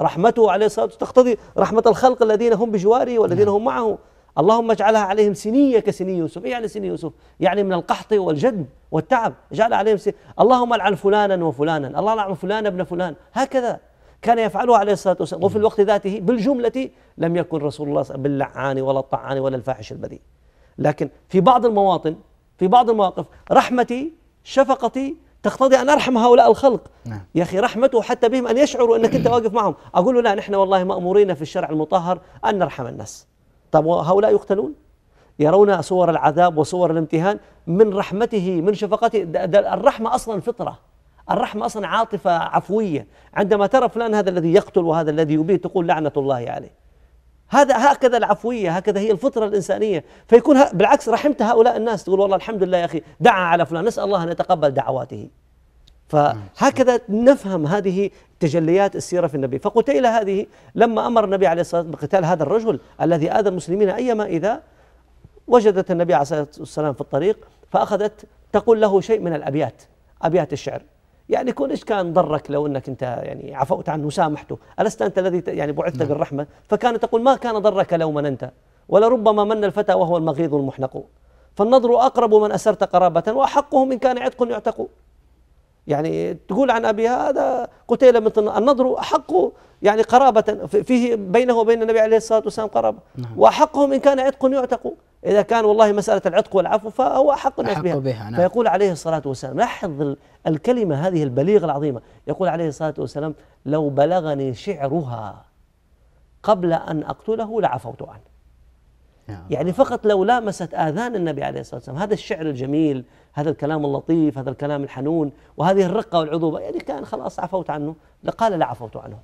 رحمته عليه الصلاة والسلام تقتضي رحمة الخلق الذين هم بجواره والذين نعم. هم معه اللهم اجعلها عليهم سنية كسني يوسف إيه يعني سني يوسف يعني من القحط والجد والتعب جعل عليهم سنية اللهم العن فلانا وفلانا اللهم العن فلان ابن فلان هكذا كان يفعله عليه الصلاة والسلام وفي نعم. الوقت ذاته بالجملة لم يكن رسول الله باللعان ولا الطعان ولا الفاحش البذيء لكن في بعض المواطن في بعض المواقف رحمتي شفقتي تقتضي ان ارحم هؤلاء الخلق نعم. يا اخي رحمته حتى بهم ان يشعروا انك انت نعم. واقف معهم اقول له لا نحن والله مامورين في الشرع المطهر ان نرحم الناس طب وهؤلاء يقتلون يرون صور العذاب وصور الامتهان من رحمته من شفقته الرحمه اصلا فطره الرحمه اصلا عاطفه عفويه عندما ترى فلان هذا الذي يقتل وهذا الذي يبيت تقول لعنه الله عليه هذا هكذا العفوية هكذا هي الفطرة الإنسانية فيكون بالعكس رحمت هؤلاء الناس تقول والله الحمد لله يا أخي دعا على فلان نسأل الله أن يتقبل دعواته فهكذا نفهم هذه تجليات السيرة في النبي فقتيلة هذه لما أمر النبي عليه الصلاة والسلام بقتال هذا الرجل الذي آذى المسلمين أيما إذا وجدت النبي عليه الصلاة والسلام في الطريق فأخذت تقول له شيء من الأبيات أبيات الشعر يعني يكون ايش كان ضرك لو انك انت يعني عفوت عنه وسامحته، الست انت الذي يعني بعثت بالرحمه؟ نعم. فكان تقول ما كان ضرك لو مننت ولربما من الفتى وهو المغيظ المحنق فالنظر اقرب من اسرت قرابه واحقهم ان كان عتق يعتق. يعني تقول عن ابي هذا قتيل مثل النظر احق يعني قرابة فيه بينه وبين النبي عليه الصلاة والسلام قرابة نعم. وأحقهم إن كان عتق يعتق إذا كان والله مسألة العتق والعفو فهو أحق الناس بها, بها نعم. فيقول عليه الصلاة والسلام لاحظ الكلمة هذه البليغة العظيمة يقول عليه الصلاة والسلام لو بلغني شعرها قبل أن أقتله لعفوت عنه نعم. يعني فقط لو لامست آذان النبي عليه الصلاة والسلام هذا الشعر الجميل هذا الكلام اللطيف هذا الكلام الحنون وهذه الرقة والعذوبة يعني كان خلاص عفوت عنه لقال لعفوت عنه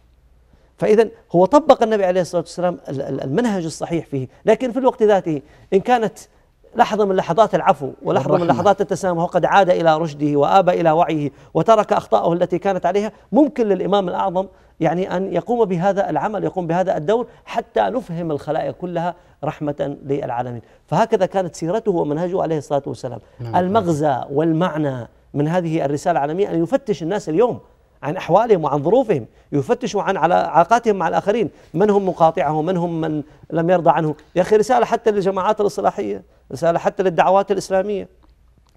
فإذا هو طبق النبي عليه الصلاة والسلام المنهج الصحيح فيه لكن في الوقت ذاته إن كانت لحظة من لحظات العفو ولحظة من لحظات التسامح وقد عاد إلى رشده وآب إلى وعيه وترك أخطاءه التي كانت عليها ممكن للإمام الأعظم يعني أن يقوم بهذا العمل يقوم بهذا الدور حتى نفهم الخلائق كلها رحمة للعالمين فهكذا كانت سيرته ومنهجه عليه الصلاة والسلام نعم. المغزى والمعنى من هذه الرسالة العالمية أن يفتش الناس اليوم عن أحوالهم وعن ظروفهم يفتشوا عن علاقاتهم مع الآخرين من هم مقاطعه من هم من لم يرضى عنه يا أخي رسالة حتى للجماعات الإصلاحية رسالة حتى للدعوات الإسلامية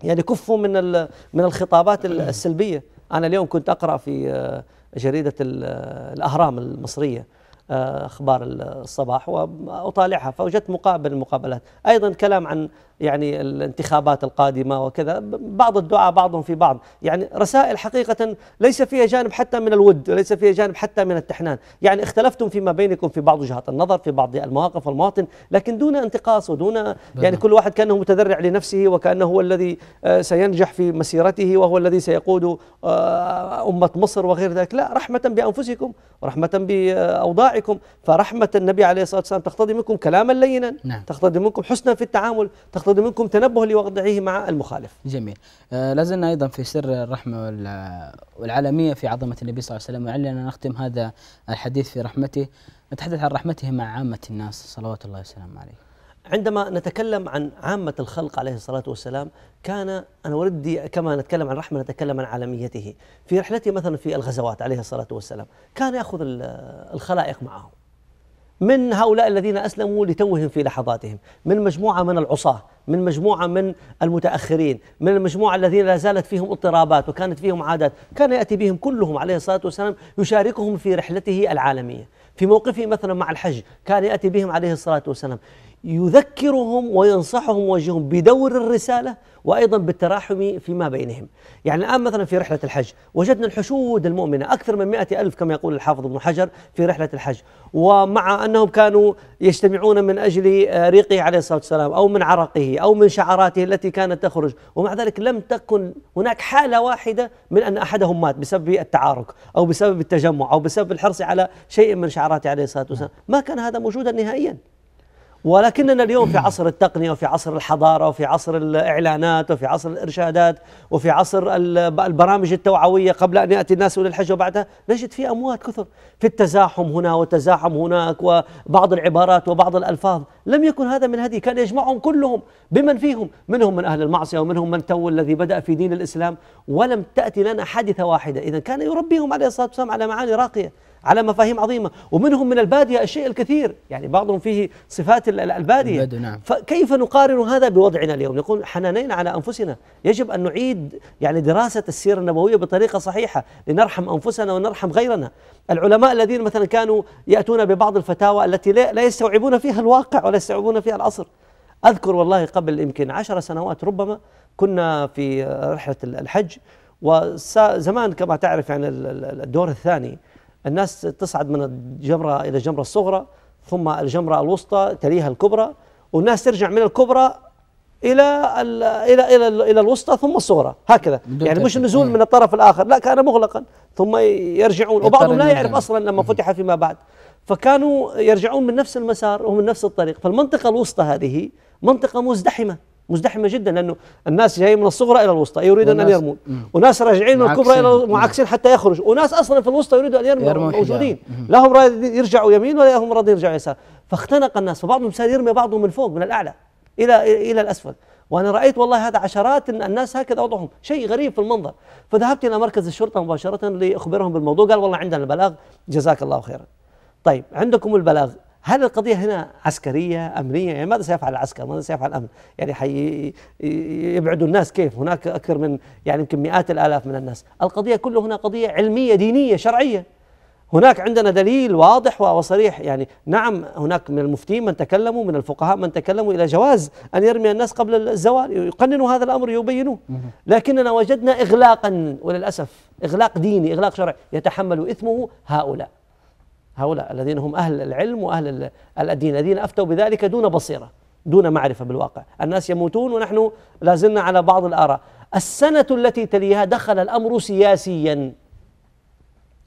يعني كفوا من من الخطابات السلبية أنا اليوم كنت أقرأ في آه، جريدة آه، الأهرام المصرية آه، أخبار الصباح وأطالعها فوجدت مقابل المقابلات أيضا كلام عن يعني الانتخابات القادمة وكذا بعض الدعاء بعضهم في بعض يعني رسائل حقيقة ليس فيها جانب حتى من الود ليس فيها جانب حتى من التحنان يعني اختلفتم فيما بينكم في بعض وجهات النظر في بعض المواقف والمواطن لكن دون انتقاص ودون نعم. يعني كل واحد كأنه متذرع لنفسه وكأنه هو الذي آه، سينجح في مسيرته وهو الذي سيقود آه، أمة مصر وغير ذلك لا رحمة بأنفسكم ورحمة بأوضاعكم فرحمة النبي عليه الصلاة والسلام تقتضي منكم كلاما لينا نعم. تقتضي منكم حسنا في التعامل تقتضي نقتضي منكم تنبه لوضعه مع المخالف جميل آه لازلنا أيضا في سر الرحمة والعالمية في عظمة النبي صلى الله عليه وسلم وعلينا نختم هذا الحديث في رحمته نتحدث عن رحمته مع عامة الناس صلوات الله وسلامه عليه عندما نتكلم عن عامة الخلق عليه الصلاة والسلام كان أنا وردي كما نتكلم عن رحمة نتكلم عن عالميته في رحلته مثلا في الغزوات عليه الصلاة والسلام كان يأخذ الخلائق معه من هؤلاء الذين اسلموا لتوهم في لحظاتهم، من مجموعه من العصاه، من مجموعه من المتاخرين، من المجموعه الذين لا زالت فيهم اضطرابات وكانت فيهم عادات، كان ياتي بهم كلهم عليه الصلاه والسلام يشاركهم في رحلته العالميه، في موقفه مثلا مع الحج، كان ياتي بهم عليه الصلاه والسلام، يذكرهم وينصحهم ويوجههم بدور الرسالة وأيضا بالتراحم فيما بينهم يعني الآن مثلا في رحلة الحج وجدنا الحشود المؤمنة أكثر من مئة ألف كما يقول الحافظ ابن حجر في رحلة الحج ومع أنهم كانوا يجتمعون من أجل آه، ريقه عليه الصلاة والسلام أو من عرقه أو من شعراته التي كانت تخرج ومع ذلك لم تكن هناك حالة واحدة من أن أحدهم مات بسبب التعارك أو بسبب التجمع أو بسبب الحرص على شيء من شعراته عليه الصلاة والسلام ما كان هذا موجودا نهائيا ولكننا اليوم في عصر التقنية وفي عصر الحضارة وفي عصر الإعلانات وفي عصر الإرشادات وفي عصر البرامج التوعوية قبل أن يأتي الناس إلى الحج وبعدها نجد في أموات كثر في التزاحم هنا والتزاحم هناك وبعض العبارات وبعض الألفاظ لم يكن هذا من هدي كان يجمعهم كلهم بمن فيهم منهم من أهل المعصية ومنهم من تو الذي بدأ في دين الإسلام ولم تأتي لنا حادثة واحدة إذا كان يربيهم عليه الصلاة والسلام على معاني راقية على مفاهيم عظيمة ومنهم من البادية الشيء الكثير يعني بعضهم فيه صفات البادية نعم. فكيف نقارن هذا بوضعنا اليوم نقول حنانين على أنفسنا يجب أن نعيد يعني دراسة السيرة النبوية بطريقة صحيحة لنرحم أنفسنا ونرحم غيرنا العلماء الذين مثلا كانوا يأتون ببعض الفتاوى التي لا يستوعبون فيها الواقع ولا يستوعبون فيها العصر أذكر والله قبل يمكن عشر سنوات ربما كنا في رحلة الحج وزمان كما تعرف يعني الدور الثاني الناس تصعد من الجمرة إلى الجمرة الصغرى ثم الجمرة الوسطى تليها الكبرى والناس ترجع من الكبرى إلى إلى إلى إلى الوسطى ثم الصغرى هكذا يعني مش نزول من الطرف الآخر لا كان مغلقا ثم يرجعون وبعضهم لا يعرف أصلا لما فتح فيما بعد فكانوا يرجعون من نفس المسار ومن نفس الطريق فالمنطقة الوسطى هذه منطقة مزدحمة مزدحمه جدا لانه الناس جايه من الصغرى الى الوسطى يريدون ان يرمون وناس راجعين من الكبرى الى معاكسين حتى يخرج وناس اصلا في الوسطى يريدوا ان يرموا موجودين لا هم يرجعوا يمين ولا هم راضيين يرجعوا يسار فاختنق الناس فبعضهم صار يرمي بعضهم من فوق من الاعلى الى الى الاسفل وانا رايت والله هذا عشرات الناس هكذا وضعهم شيء غريب في المنظر فذهبت الى مركز الشرطه مباشره لاخبرهم بالموضوع قال والله عندنا البلاغ جزاك الله خيرا طيب عندكم البلاغ هل القضية هنا عسكرية أمنية يعني ماذا سيفعل العسكر ماذا سيفعل الأمن يعني حي يبعدوا الناس كيف هناك أكثر من يعني يمكن مئات الآلاف من الناس القضية كله هنا قضية علمية دينية شرعية هناك عندنا دليل واضح وصريح يعني نعم هناك من المفتين من تكلموا من الفقهاء من تكلموا إلى جواز أن يرمي الناس قبل الزوال يقننوا هذا الأمر يبينوه لكننا وجدنا إغلاقا وللأسف إغلاق ديني إغلاق شرعي يتحمل إثمه هؤلاء هؤلاء الذين هم أهل العلم وأهل الدين الذين أفتوا بذلك دون بصيرة دون معرفة بالواقع الناس يموتون ونحن لازلنا على بعض الآراء السنة التي تليها دخل الأمر سياسيا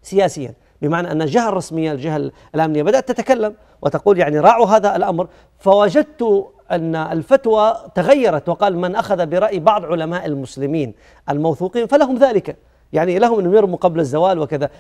سياسيا بمعنى أن الجهة الرسمية الجهة الأمنية بدأت تتكلم وتقول يعني راعوا هذا الأمر فوجدت أن الفتوى تغيرت وقال من أخذ برأي بعض علماء المسلمين الموثوقين فلهم ذلك يعني لهم أن يرموا قبل الزوال وكذا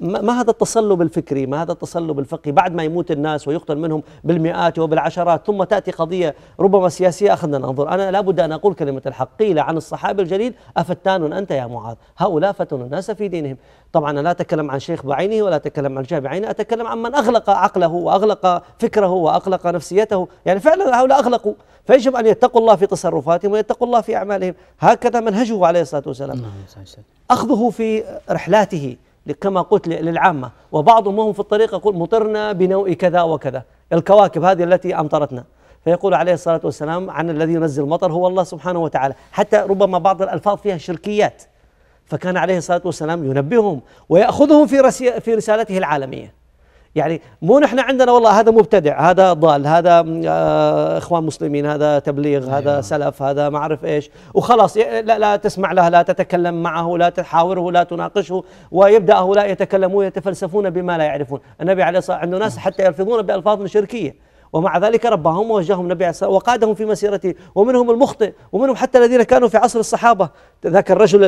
ما هذا التصلب الفكري ما هذا التصلب الفقهي بعد ما يموت الناس ويقتل منهم بالمئات وبالعشرات ثم تأتي قضية ربما سياسية أخذنا ننظر أنا لابد أن أقول كلمة الحق قيل عن الصحابي الجليل أفتان أنت يا معاذ هؤلاء فتنوا الناس في دينهم طبعا أنا لا أتكلم عن شيخ بعينه ولا أتكلم عن جاب بعينه أتكلم عن من أغلق عقله وأغلق فكره وأغلق نفسيته يعني فعلا هؤلاء أغلقوا فيجب أن يتقوا الله في تصرفاتهم ويتقوا الله في أعمالهم هكذا منهجه عليه الصلاة والسلام نعم، أخذه في رحلاته كما قلت للعامة وبعضهم هم في الطريق يقول مطرنا بنوء كذا وكذا الكواكب هذه التي أمطرتنا فيقول عليه الصلاة والسلام عن الذي ينزل المطر هو الله سبحانه وتعالى حتى ربما بعض الألفاظ فيها شركيات فكان عليه الصلاة والسلام ينبههم ويأخذهم في, في رسالته العالمية يعني مو نحن عندنا والله هذا مبتدع هذا ضال هذا آه، اخوان مسلمين هذا تبليغ هذا أيوة. سلف هذا ما اعرف ايش وخلاص لا, لا تسمع له لا تتكلم معه لا تحاوره لا تناقشه ويبدا هؤلاء يتكلمون يتفلسفون بما لا يعرفون النبي عليه الصلاه والسلام عنده ناس حتى يلفظون بالفاظ شركيه ومع ذلك ربهم ووجههم النبي عليه الصلاة وقادهم في مسيرته ومنهم المخطئ ومنهم حتى الذين كانوا في عصر الصحابة ذاك الرجل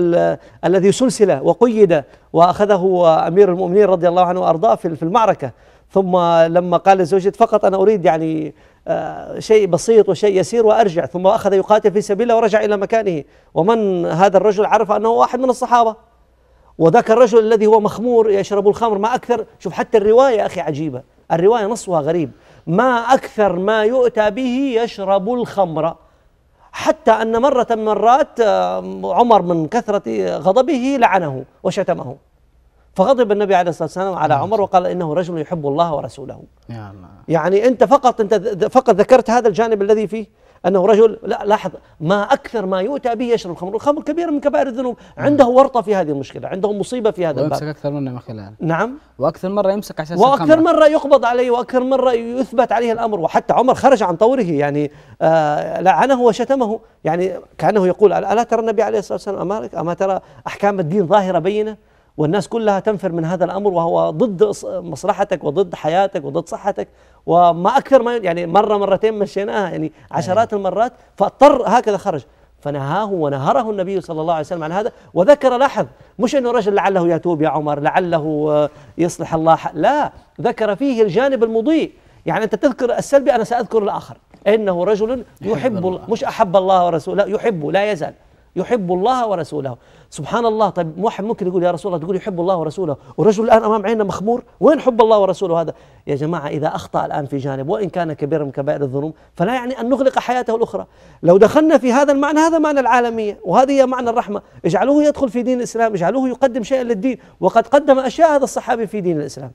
الذي سلسل وقيد وأخذه أمير المؤمنين رضي الله عنه وأرضاه في المعركة ثم لما قال لزوجته فقط أنا أريد يعني آه، شيء بسيط وشيء يسير وارجع ثم اخذ يقاتل في سبيل الله ورجع الى مكانه ومن هذا الرجل عرف انه واحد من الصحابه وذاك الرجل الذي هو مخمور يشرب الخمر ما اكثر شوف حتى الروايه اخي عجيبه الروايه نصها غريب ما أكثر ما يؤتى به يشرب الخمر حتى أن مرة من مرات آه، عمر من كثرة غضبه لعنه وشتمه فغضب النبي عليه الصلاة والسلام على نعم. عمر وقال إنه رجل يحب الله ورسوله يعني أنت فقط أنت فقط ذكرت هذا الجانب الذي فيه أنه رجل لا لاحظ ما أكثر ما يؤتى به يشرب الخمر الخمر كبير من كبائر الذنوب عنده ورطة في هذه المشكلة عنده مصيبة في هذا الباب ويمسك أكثر من خلال نعم وأكثر مرة يمسك عشان وأكثر الخمر. مرة يقبض عليه وأكثر مرة يثبت عليه الأمر وحتى عمر خرج عن طوره يعني آه، لعنه وشتمه يعني كأنه يقول ألا ترى النبي عليه الصلاة والسلام أما ترى أحكام الدين ظاهرة بينة والناس كلها تنفر من هذا الامر وهو ضد مصلحتك وضد حياتك وضد صحتك وما اكثر ما يعني مره مرتين مشيناها يعني عشرات أيوه. المرات فاضطر هكذا خرج فنهاه ونهره النبي صلى الله عليه وسلم عن هذا وذكر لاحظ مش انه رجل لعله يتوب يا عمر لعله آه، يصلح الله لا ذكر فيه الجانب المضيء يعني انت تذكر السلبي انا ساذكر الاخر انه رجل يحب الله مش احب الله ورسوله لا يحبه لا يزال يحب الله ورسوله سبحان الله طيب واحد ممكن يقول يا رسول الله تقول يحب الله ورسوله ورجل الآن أمام عيننا مخمور وين حب الله ورسوله هذا يا جماعة إذا أخطأ الآن في جانب وإن كان كبيرا من كبائر الذنوب فلا يعني أن نغلق حياته الأخرى لو دخلنا في هذا المعنى هذا معنى العالمية وهذه هي معنى الرحمة اجعلوه يدخل في دين الإسلام اجعلوه يقدم شيئا للدين وقد قدم أشياء هذا الصحابي في دين الإسلام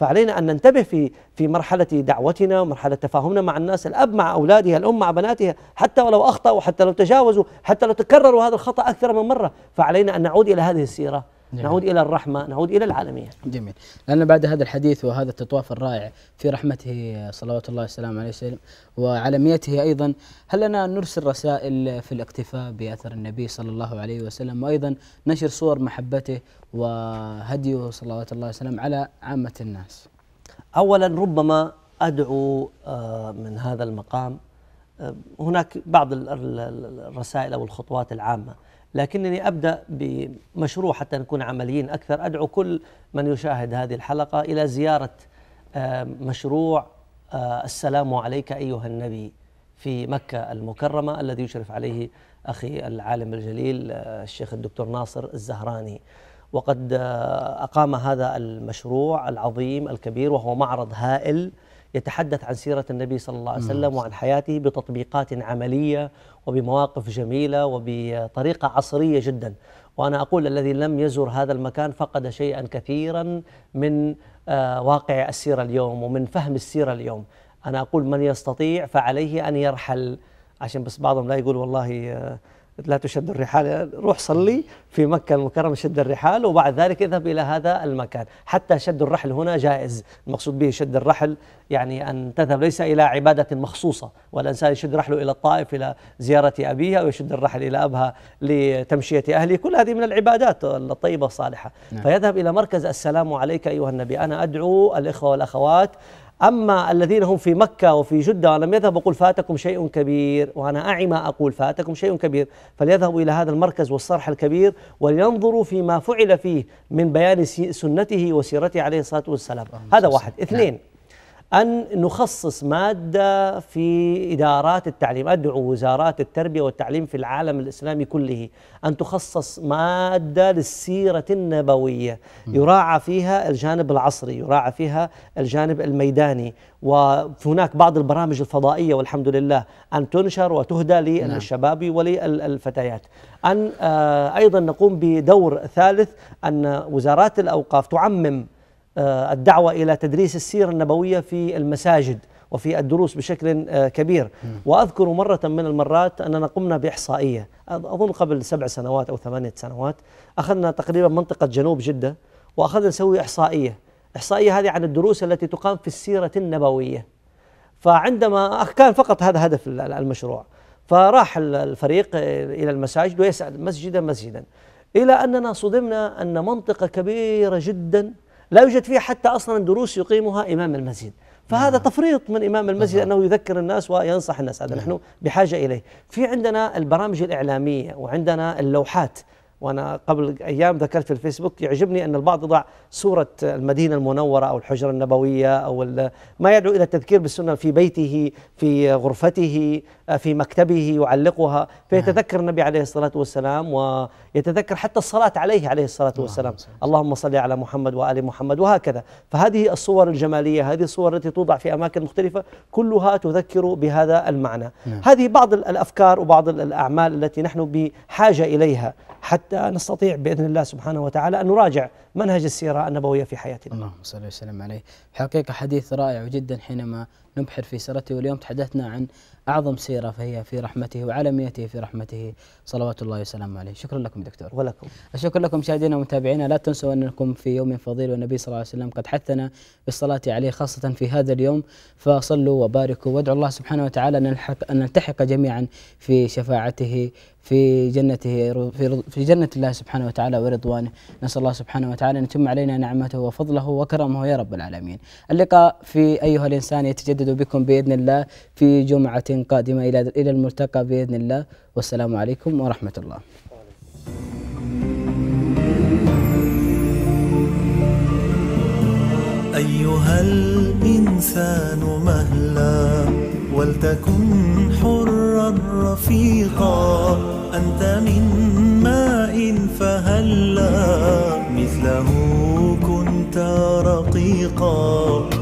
فعلينا أن ننتبه في في مرحلة دعوتنا ومرحلة تفاهمنا مع الناس الأب مع أولادها الأم مع بناتها حتى ولو أخطأوا حتى لو تجاوزوا حتى لو تكرروا هذا الخطأ أكثر من مرة فعلينا أن نعود إلى هذه السيرة جميل. نعم. نعود إلى الرحمة نعود إلى العالمية جميل لأن بعد هذا الحديث وهذا التطواف الرائع في رحمته صلوات الله والسلام عليه وسلم وعالميته أيضا هل لنا أن نرسل رسائل في الاقتفاء بأثر النبي صلى الله عليه وسلم وأيضا نشر صور محبته وهديه صلوات الله والسلام على عامة الناس أولا ربما أدعو آه، من هذا المقام آه، هناك بعض الرسائل أو الخطوات العامة لكنني أبدأ بمشروع حتى نكون عمليين أكثر أدعو كل من يشاهد هذه الحلقة إلى زيارة آه، مشروع آه، السلام عليك أيها النبي في مكة المكرمة الذي يشرف عليه أخي العالم الجليل آه، الشيخ الدكتور ناصر الزهراني وقد أقام هذا المشروع العظيم الكبير وهو معرض هائل يتحدث عن سيرة النبي صلى الله عليه نعم. وسلم وعن حياته بتطبيقات عملية وبمواقف جميلة وبطريقة عصرية جدا وأنا أقول الذي لم يزر هذا المكان فقد شيئا كثيرا من آه، واقع السيرة اليوم ومن فهم السيرة اليوم أنا أقول من يستطيع فعليه أن يرحل عشان بس بعضهم لا يقول والله آه، لا تشد الرحال روح صلي في مكة المكرمة شد الرحال وبعد ذلك اذهب إلى هذا المكان حتى شد الرحل هنا جائز المقصود به شد الرحل يعني أن تذهب ليس إلى عبادة مخصوصة والإنسان يشد رحله إلى الطائف إلى زيارة أبيها أو يشد الرحل إلى أبها لتمشية أهله كل هذه من العبادات الطيبة الصالحة نعم. فيذهب إلى مركز السلام عليك أيها النبي أنا أدعو الإخوة والأخوات أما الذين هم في مكة وفي جدة ولم يذهبوا قل فاتكم شيء كبير وأنا ما أقول فاتكم شيء كبير فليذهبوا إلى هذا المركز والصرح الكبير ولينظروا فيما فعل فيه من بيان سنته وسيرته عليه الصلاة والسلام هذا واحد اثنين أن نخصص مادة في إدارات التعليم أدعو وزارات التربية والتعليم في العالم الإسلامي كله أن تخصص مادة للسيرة النبوية يراعى فيها الجانب العصري يراعى فيها الجانب الميداني وهناك بعض البرامج الفضائية والحمد لله أن تنشر وتهدى نعم. للشباب وللفتيات أن آه، أيضا نقوم بدور ثالث أن وزارات الأوقاف تعمم آه، الدعوة إلى تدريس السيرة النبوية في المساجد وفي الدروس بشكل آه، كبير وأذكر مرة من المرات أننا قمنا بإحصائية أظن قبل سبع سنوات أو ثمانية سنوات أخذنا تقريبا منطقة جنوب جدة وأخذنا نسوي إحصائية إحصائية هذه عن الدروس التي تقام في السيرة النبوية فعندما كان فقط هذا هدف المشروع فراح الفريق آه، إلى المساجد ويسأل مسجدا مسجدا إلى أننا صدمنا أن منطقة كبيرة جدا لا يوجد فيها حتى أصلا دروس يقيمها إمام المسجد فهذا نعم. تفريط من امام المسجد نعم. انه يذكر الناس وينصح الناس هذا نعم. نحن بحاجه اليه في عندنا البرامج الاعلاميه وعندنا اللوحات وانا قبل ايام ذكرت في الفيسبوك يعجبني ان البعض يضع صوره المدينه المنوره او الحجره النبويه او ما يدعو الى التذكير بالسنه في بيته في غرفته في مكتبه يعلقها فيتذكر نعم. النبي عليه الصلاه والسلام ويتذكر حتى الصلاه عليه عليه الصلاه نعم، والسلام اللهم صل على محمد وال محمد وهكذا فهذه الصور الجماليه هذه الصور التي توضع في اماكن مختلفه كلها تذكر بهذا المعنى نعم. هذه بعض الافكار وبعض الاعمال التي نحن بحاجه اليها حتى حتى نستطيع باذن الله سبحانه وتعالى ان نراجع منهج السيره النبويه في حياتنا. اللهم صل وسلم عليه، حقيقه حديث رائع جدا حينما نبحر في سيرته واليوم تحدثنا عن أعظم سيرة فهي في رحمته وعالميته في رحمته صلوات الله وسلامه عليه شكرا لكم دكتور ولكم الشكر لكم مشاهدينا ومتابعينا لا تنسوا أنكم في يوم فضيل والنبي صلى الله عليه وسلم قد حثنا بالصلاة عليه خاصة في هذا اليوم فصلوا وباركوا وادعوا الله سبحانه وتعالى أن أن نلتحق جميعا في شفاعته في جنته في جنة الله سبحانه وتعالى ورضوانه نسأل الله سبحانه وتعالى أن يتم علينا نعمته وفضله وكرمه يا رب العالمين اللقاء في أيها الإنسان يتجدد نجدد بكم باذن الله في جمعه قادمه الى الى الملتقى باذن الله والسلام عليكم ورحمه الله. أيها الإنسان مهلا ولتكن حرا رفيقا أنت من ماء فهلا مثله كنت رقيقا